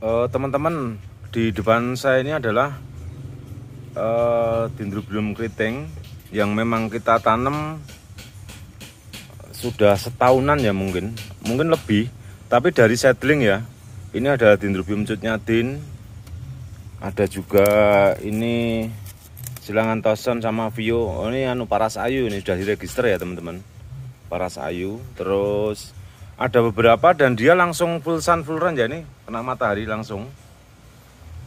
Eh, teman-teman di depan saya ini adalah uh, eh, dendrobium keriting yang memang kita tanam sudah setahunan ya mungkin mungkin lebih tapi dari settling ya ini ada dendrobium din ada juga ini silangan tosen sama vio oh, ini anu paras ayu ini sudah diregister ya teman-teman paras ayu terus ada beberapa dan dia langsung full sun full run ya ini, kena matahari langsung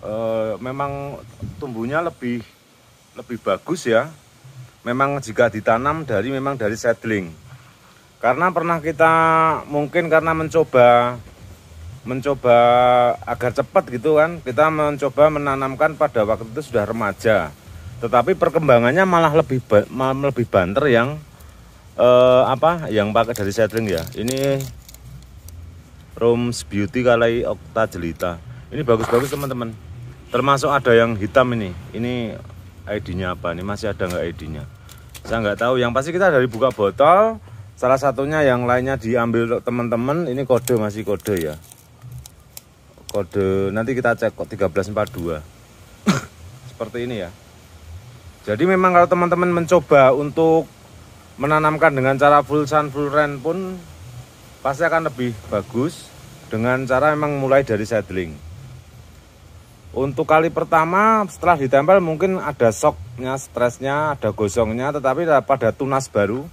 e, memang tumbuhnya lebih lebih bagus ya memang jika ditanam dari memang dari seedling karena pernah kita mungkin karena mencoba mencoba agar cepat gitu kan kita mencoba menanamkan pada waktu itu sudah remaja tetapi perkembangannya malah lebih malah lebih banter yang eh, apa yang pakai dari seedling ya ini Rooms Beauty Kalai Okta Jelita. Ini bagus-bagus teman-teman. Termasuk ada yang hitam ini. Ini ID-nya apa? Ini masih ada nggak ID-nya? Saya nggak tahu. Yang pasti kita dari buka botol. Salah satunya yang lainnya diambil teman-teman. Ini kode masih kode ya. Kode nanti kita cek kok 1342. Seperti ini ya. Jadi memang kalau teman-teman mencoba untuk menanamkan dengan cara full sun full rain pun pasti akan lebih bagus dengan cara memang mulai dari saddling untuk kali pertama setelah ditempel mungkin ada shocknya, stresnya, ada gosongnya tetapi pada tunas baru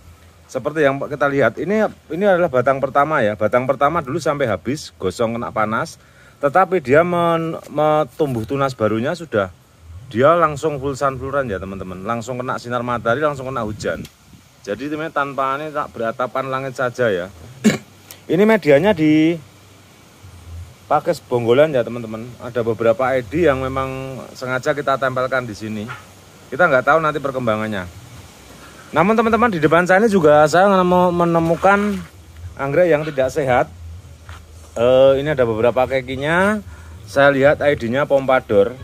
seperti yang kita lihat ini ini adalah batang pertama ya batang pertama dulu sampai habis gosong kena panas tetapi dia men, tumbuh tunas barunya sudah dia langsung full sun full run ya teman-teman langsung kena sinar matahari langsung kena hujan jadi teman tanpa ini tak beratapan langit saja ya ini medianya di pakai sebonggolan ya teman-teman. Ada beberapa ID yang memang sengaja kita tempelkan di sini. Kita nggak tahu nanti perkembangannya. Namun teman-teman di depan saya ini juga saya menemukan anggrek yang tidak sehat. uh, ini ada beberapa kekinya. Saya lihat ID-nya pompadour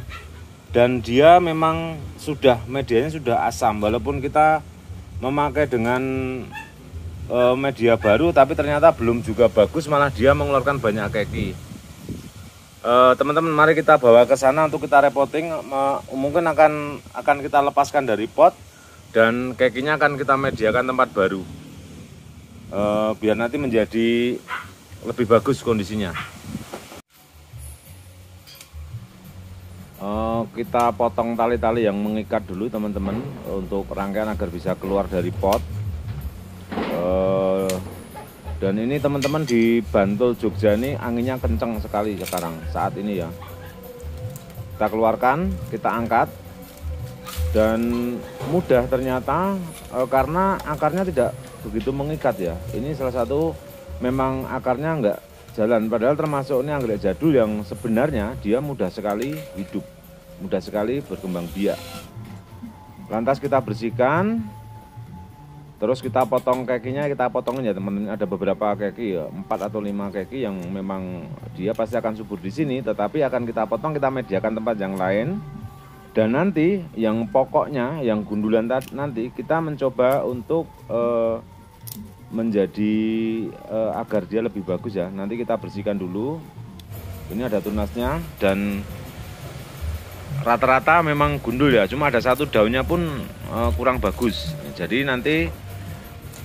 dan dia memang sudah medianya sudah asam walaupun kita memakai dengan uh, media baru tapi ternyata belum juga bagus malah dia mengeluarkan banyak keki teman eh, teman-teman mari kita bawa ke sana untuk kita repoting uh, mungkin akan akan kita lepaskan dari pot dan kekinya akan kita mediakan tempat baru uh, biar nanti menjadi lebih bagus kondisinya uh, kita potong tali-tali yang mengikat dulu teman-teman untuk rangkaian agar bisa keluar dari pot dan ini teman-teman di Bantul Jogja ini anginnya kenceng sekali sekarang saat ini ya. Kita keluarkan, kita angkat dan mudah ternyata e, karena akarnya tidak begitu mengikat ya. Ini salah satu memang akarnya enggak jalan. Padahal termasuk ini anggrek jadul yang sebenarnya dia mudah sekali hidup, mudah sekali berkembang biak. Lantas kita bersihkan, Terus kita potong kekinya, kita potongin ya teman-teman. Ada beberapa keki ya, empat atau 5 keki yang memang dia pasti akan subur di sini, tetapi akan kita potong, kita mediakan tempat yang lain. Dan nanti yang pokoknya, yang gundulan nanti kita mencoba untuk eh, menjadi eh, agar dia lebih bagus ya. Nanti kita bersihkan dulu. Ini ada tunasnya dan rata-rata memang gundul ya. Cuma ada satu daunnya pun eh, kurang bagus. Jadi nanti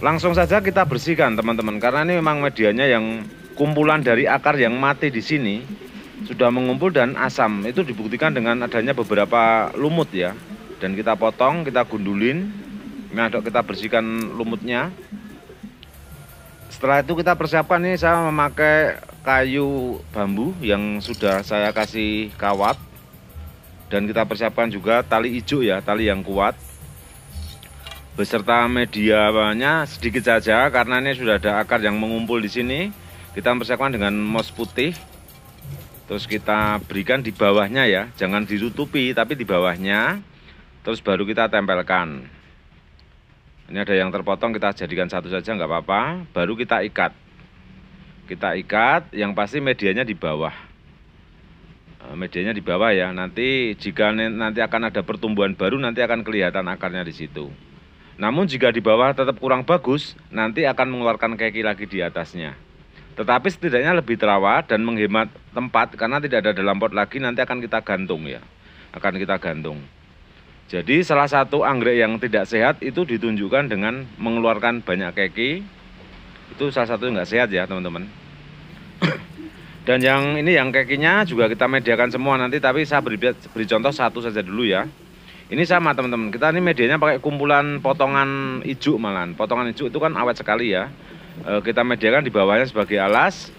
Langsung saja kita bersihkan teman-teman karena ini memang medianya yang kumpulan dari akar yang mati di sini sudah mengumpul dan asam. Itu dibuktikan dengan adanya beberapa lumut ya. Dan kita potong, kita gundulin. ini dok kita bersihkan lumutnya. Setelah itu kita persiapkan ini saya memakai kayu bambu yang sudah saya kasih kawat dan kita persiapkan juga tali ijo ya, tali yang kuat beserta media medianya sedikit saja karena ini sudah ada akar yang mengumpul di sini kita persiapkan dengan mos putih terus kita berikan di bawahnya ya jangan ditutupi tapi di bawahnya terus baru kita tempelkan ini ada yang terpotong kita jadikan satu saja nggak apa-apa baru kita ikat kita ikat yang pasti medianya di bawah e, medianya di bawah ya nanti jika nanti akan ada pertumbuhan baru nanti akan kelihatan akarnya di situ namun jika di bawah tetap kurang bagus, nanti akan mengeluarkan keki lagi di atasnya. Tetapi setidaknya lebih terawat dan menghemat tempat karena tidak ada dalam pot lagi nanti akan kita gantung ya. Akan kita gantung. Jadi salah satu anggrek yang tidak sehat itu ditunjukkan dengan mengeluarkan banyak keki. Itu salah satu yang nggak sehat ya teman-teman. Dan yang ini yang kekinya juga kita mediakan semua nanti tapi saya beri, beri contoh satu saja dulu ya. Ini sama teman-teman. Kita ini medianya pakai kumpulan potongan ijuk malan. Potongan ijuk itu kan awet sekali ya. E, kita mediakan di bawahnya sebagai alas.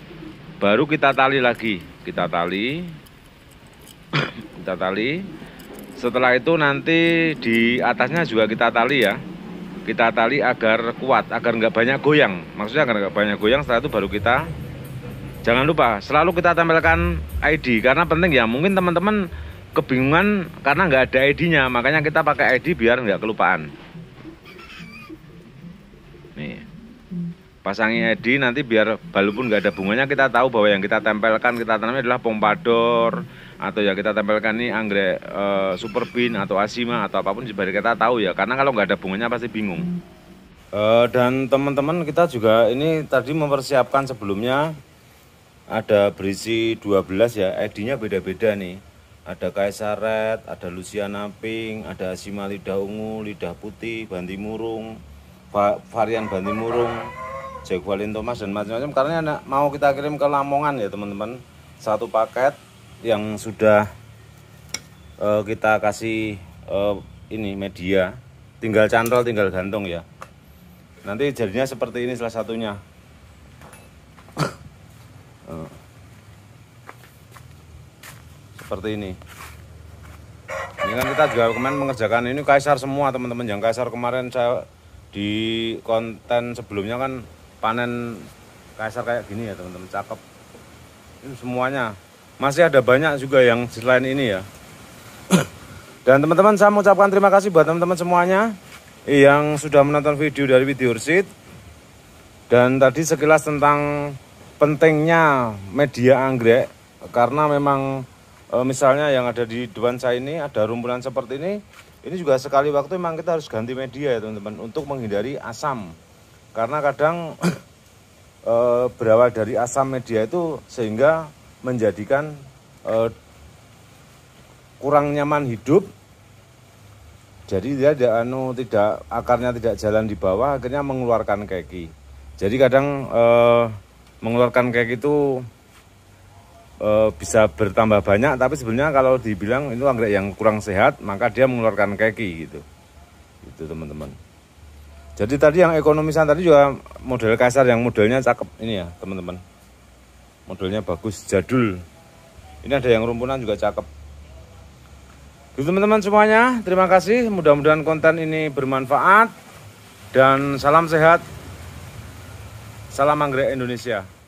Baru kita tali lagi. Kita tali. kita tali. Setelah itu nanti di atasnya juga kita tali ya. Kita tali agar kuat, agar nggak banyak goyang. Maksudnya agar nggak banyak goyang. Setelah itu baru kita Jangan lupa selalu kita tampilkan ID karena penting ya. Mungkin teman-teman kebingungan karena nggak ada ID-nya, makanya kita pakai ID biar nggak kelupaan. Nih, pasangi ID nanti biar walaupun nggak ada bunganya kita tahu bahwa yang kita tempelkan kita tanamnya adalah pompador atau ya kita tempelkan ini anggrek e, super bean atau asima atau apapun biar kita tahu ya karena kalau nggak ada bunganya pasti bingung. E, dan teman-teman kita juga ini tadi mempersiapkan sebelumnya ada berisi 12 ya, ID-nya beda-beda nih ada kaisar red, ada luciana pink, ada asima lidah ungu, lidah putih, banti murung, varian banti murung, Valin thomas dan macam-macam karena ini mau kita kirim ke Lamongan ya teman-teman satu paket yang sudah uh, kita kasih uh, ini media tinggal cantol tinggal gantung ya nanti jadinya seperti ini salah satunya uh. seperti ini ini kan kita juga kemarin mengerjakan ini kaisar semua teman-teman yang kaisar kemarin saya di konten sebelumnya kan panen kaisar kayak gini ya teman-teman cakep ini semuanya masih ada banyak juga yang selain ini ya dan teman-teman saya mengucapkan terima kasih buat teman-teman semuanya yang sudah menonton video dari video Ursit. Dan tadi sekilas tentang pentingnya media anggrek karena memang Eh, misalnya yang ada di depan saya ini ada rumpunan seperti ini ini juga sekali waktu memang kita harus ganti media ya teman-teman untuk menghindari asam karena kadang e, berawal dari asam media itu sehingga menjadikan e, kurang nyaman hidup jadi dia tidak anu tidak akarnya tidak jalan di bawah akhirnya mengeluarkan keki jadi kadang e, mengeluarkan keki itu Eh, bisa bertambah banyak tapi sebenarnya kalau dibilang itu anggrek yang kurang sehat maka dia mengeluarkan keki gitu itu teman-teman jadi tadi yang ekonomisan tadi juga model kasar yang modelnya cakep ini ya teman-teman modelnya bagus jadul ini ada yang rumpunan juga cakep gitu teman-teman semuanya terima kasih mudah-mudahan konten ini bermanfaat dan salam sehat salam anggrek Indonesia